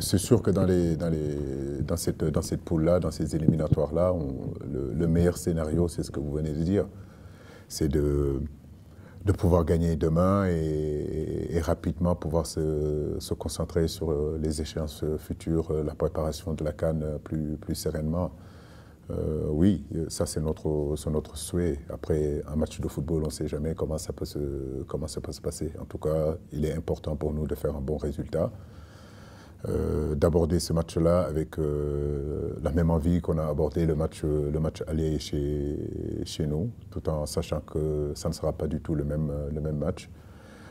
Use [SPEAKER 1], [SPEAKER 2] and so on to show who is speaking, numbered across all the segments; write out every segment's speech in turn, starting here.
[SPEAKER 1] C'est sûr que dans, cette, poule-là, dans ces éliminatoires-là, le, meilleur scénario, c'est ce que vous venez de dire, c'est de, pouvoir gagner demain et, rapidement pouvoir se, concentrer sur euh, les échéances futures, euh, la préparation de la Cannes euh, plus, sereinement. oui, ça c'est notre, souhait. Après un match de football, on ne sait jamais comment comment ça peut se passer. En tout cas, il est important pour nous de faire un bon résultat. Euh, d'aborder ce match-là avec euh, la même envie qu'on a abordé le match, euh, le match aller chez, chez nous, tout en sachant que ça ne sera pas du tout le même, le même match.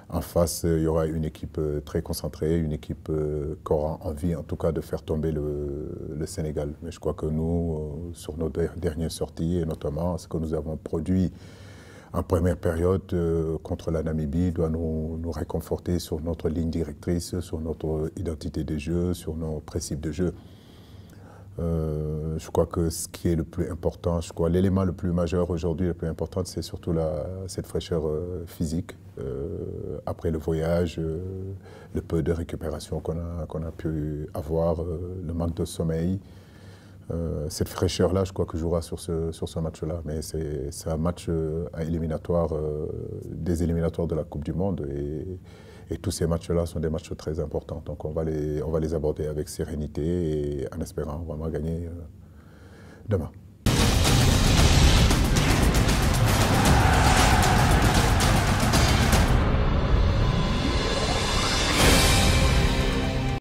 [SPEAKER 1] En face, il y aura une équipe très concentrée, une équipe qui aura envie en tout cas de faire tomber le, le Sénégal. Mais je crois que nous, sur nos dernières sorties, et notamment ce que nous avons produit en première période euh, contre la Namibie doit nous, réconforter sur notre ligne directrice, sur notre identité de jeu, sur nos principes de jeu. Euh, je crois que ce qui est le plus important, je crois l'élément le plus majeur aujourd'hui, le plus important, c'est surtout cette fraîcheur euh, physique après le voyage, le peu de récupération qu'on a pu avoir, le manque de sommeil. Euh, cette fraîcheur-là, je crois que jouera sur ce, match-là. Mais c'est un match euh, éliminatoire, euh, des éliminatoires de la Coupe du Monde. Et, tous ces matchs-là sont des matchs très importants. Donc on va les, on va les aborder avec sérénité et en espérant vraiment gagner demain.